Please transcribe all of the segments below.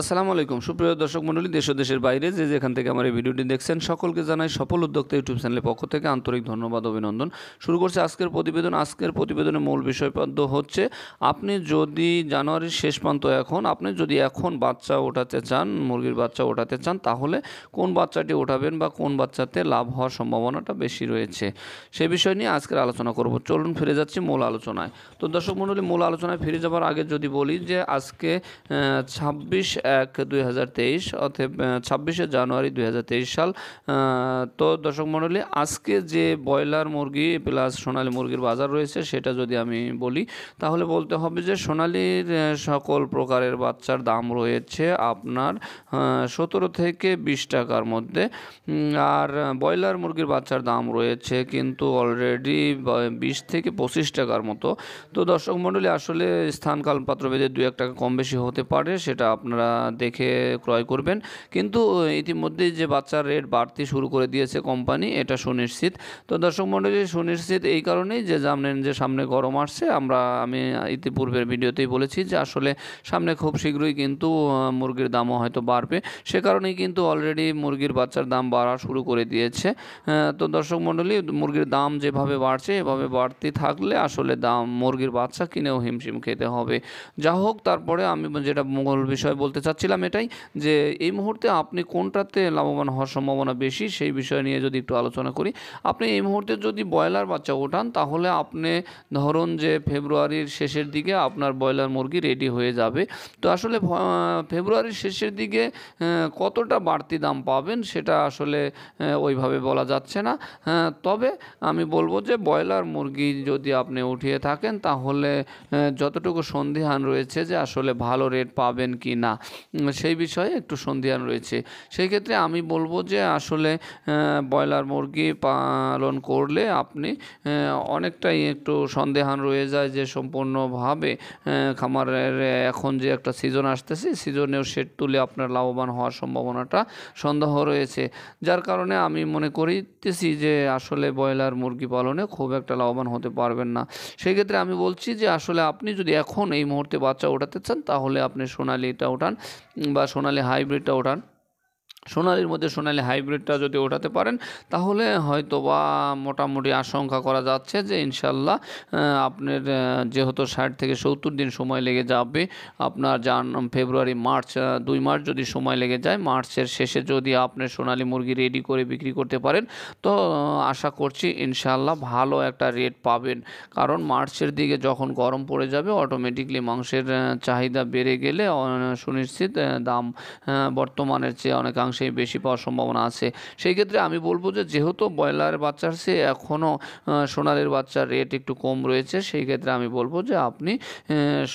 আসসালামু আলাইকুম সুপ্রিয় দর্শক মণ্ডলী দেশ দেশের বাইরে যে যেখান থেকে আমার এই ভিডিওটি দেখছেন সকলকে জানাই সফল উদ্যোক্তা ইউটিউব চ্যানেলের পক্ষ থেকে আন্তরিক ধন্যবাদ অভিনন্দন শুরু করছে আজকের প্রতিবেদন আজকের প্রতিবেদনের মূল বিষয়পাদ্য হচ্ছে আপনি যদি জানুয়ারির শেষ প্রান্ত এখন আপনি যদি এখন বাচ্চা ওঠাতে চান মুরগির বাচ্চা ওঠাতে চান তাহলে কোন বাচ্চাটি ওঠাবেন বা কোন বাচ্চাতে লাভ হওয়ার সম্ভাবনাটা বেশি রয়েছে সে বিষয় নিয়ে আজকের আলোচনা করব চলুন ফিরে যাচ্ছি মূল আলোচনায় তো দর্শক মণ্ডলী মূল আলোচনায় ফিরে যাওয়ার আগে যদি বলি যে আজকে ছাব্বিশ এক দুই হাজার তেইশ ছাব্বিশে জানুয়ারি দুই হাজার তেইশ সাল তো দর্শক মণ্ডলী আজকে যে ব্রয়লার মুরগি প্লাস সোনালী মুরগির বাজার রয়েছে সেটা যদি আমি বলি তাহলে বলতে হবে যে সোনালির সকল প্রকারের বাচ্চার দাম রয়েছে আপনার সতেরো থেকে বিশ টাকার মধ্যে আর ব্রয়লার মুরগির বাচ্চার দাম রয়েছে কিন্তু অলরেডি বিশ থেকে পঁচিশ টাকার মতো তো দর্শক মণ্ডলী আসলে স্থানকাল পাত্রভেদে দু এক টাকা কম বেশি হতে পারে সেটা আপনারা দেখে ক্রয় করবেন কিন্তু ইতিমধ্যে যে বাচ্চার রেট বাড়তি শুরু করে দিয়েছে কোম্পানি এটা সুনিশ্চিত তো দর্শক মণ্ডলী সুনিশ্চিত এই কারণেই যে জানেন যে সামনে গরম আসছে আমরা আমি ইতিপূর্বের ভিডিওতেই বলেছি যে আসলে সামনে খুব শীঘ্রই কিন্তু মুরগির দামও হয়তো বাড়বে সে কারণেই কিন্তু অলরেডি মুরগির বাচ্চার দাম বাড়া শুরু করে দিয়েছে তো দর্শক মণ্ডলী মুরগির দাম যেভাবে বাড়ছে এভাবে বাড়তে থাকলে আসলে দাম মুরগির বাচ্চা কিনেও হিমশিম খেতে হবে যা হোক তারপরে আমি যেটা মঙ্গল বিষয় বলতে জানতে চাচ্ছিলাম এটাই যে এই মুহূর্তে আপনি কোনটাতে লাভবান হওয়ার সম্ভাবনা বেশি সেই বিষয় নিয়ে যদি একটু আলোচনা করি আপনি এই মুহূর্তে যদি ব্রয়লার বাচ্চা ওঠান তাহলে আপনি ধরুন যে ফেব্রুয়ারির শেষের দিকে আপনার ব্রয়লার মুরগি রেডি হয়ে যাবে তো আসলে ফেব্রুয়ারির শেষের দিকে কতটা বাড়তি দাম পাবেন সেটা আসলে ওইভাবে বলা যাচ্ছে না হ্যাঁ, তবে আমি বলবো যে ব্রয়লার মুরগি যদি আপনি উঠিয়ে থাকেন তাহলে যতটুকু সন্ধিহান রয়েছে যে আসলে ভালো রেট পাবেন কি না সেই বিষয়ে একটু সন্ধিয়ান রয়েছে সেই ক্ষেত্রে আমি বলবো যে আসলে ব্রয়লার মুরগি পালন করলে আপনি অনেকটাই একটু সন্দেহান রয়ে যায় যে সম্পূর্ণভাবে খামারের এখন যে একটা সিজন আসতেছে সিজনেও শেড তুলে আপনার লাভবান হওয়ার সম্ভাবনাটা সন্দেহ রয়েছে যার কারণে আমি মনে করিতেছি যে আসলে ব্রয়লার মুরগি পালনে খুব একটা লাভবান হতে পারবেন না সেক্ষেত্রে আমি বলছি যে আসলে আপনি যদি এখন এই মুহূর্তে বাচ্চা ওঠাতে চান তাহলে আপনি সোনালিটা ওঠান বা সোনালি হাইব্রিডটা ওঠান সোনালির মধ্যে সোনালি হাইব্রিডটা যদি ওঠাতে পারেন তাহলে হয়তো বা মোটামুটি আশঙ্কা করা যাচ্ছে যে ইনশাল্লাহ আপনার যেহেতু ষাট থেকে সত্তর দিন সময় লেগে যাবে আপনার জান ফেব্রুয়ারি মার্চ দুই মার্চ যদি সময় লেগে যায় মার্চের শেষে যদি আপনি সোনালি মুরগি রেডি করে বিক্রি করতে পারেন তো আশা করছি ইনশাল্লাহ ভালো একটা রেট পাবেন কারণ মার্চের দিকে যখন গরম পড়ে যাবে অটোমেটিকলি মাংসের চাহিদা বেড়ে গেলে সুনিশ্চিত দাম বর্তমানের চেয়ে অনেকাংশ শতাংশেই বেশি পাওয়ার সম্ভাবনা আছে সেই ক্ষেত্রে আমি বলবো যে যেহেতু ব্রয়লার বাচ্চার সে এখনও সোনালির বাচ্চার রেট একটু কম রয়েছে সেই ক্ষেত্রে আমি বলবো যে আপনি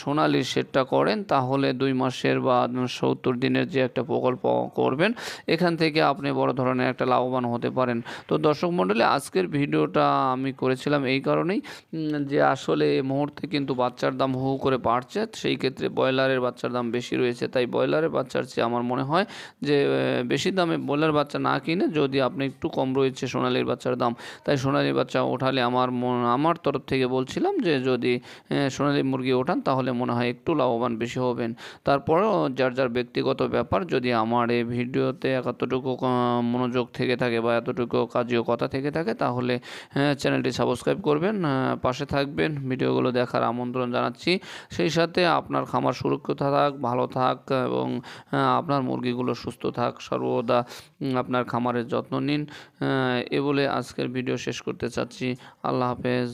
সোনালির সেটটা করেন তাহলে দুই মাসের বা সত্তর দিনের যে একটা প্রকল্প করবেন এখান থেকে আপনি বড় ধরনের একটা লাভবান হতে পারেন তো দর্শক মণ্ডলী আজকের ভিডিওটা আমি করেছিলাম এই কারণেই যে আসলে মুহূর্তে কিন্তু বাচ্চার দাম হু করে বাড়ছে সেই ক্ষেত্রে ব্রয়লারের বাচ্চার দাম বেশি রয়েছে তাই ব্রয়লারের বাচ্চার চেয়ে আমার মনে হয় যে বেশি দামে ব্রয়লার বাচ্চা না কিনে যদি আপনি একটু কম রয়েছে সোনালির বাচ্চার দাম তাই সোনালি বাচ্চা ওঠালে আমার আমার তরফ থেকে বলছিলাম যে যদি সোনালি মুরগি ওঠান তাহলে মনে হয় একটু লাভবান বেশি হবেন তারপরেও যার যার ব্যক্তিগত ব্যাপার যদি আমার এই ভিডিওতে এতটুকু মনোযোগ থেকে থাকে বা এতটুকু কাজীয় কথা থেকে থাকে তাহলে চ্যানেলটি সাবস্ক্রাইব করবেন পাশে থাকবেন ভিডিওগুলো দেখার আমন্ত্রণ জানাচ্ছি সেই সাথে আপনার খামার সুরক্ষিত থাক ভালো থাক এবং আপনার মুরগিগুলো সুস্থ থাক সর্বদা আপনার খামারের যত্ন নিন এ বলে আজকের ভিডিও শেষ করতে চাচ্ছি আল্লাহ হাফেজ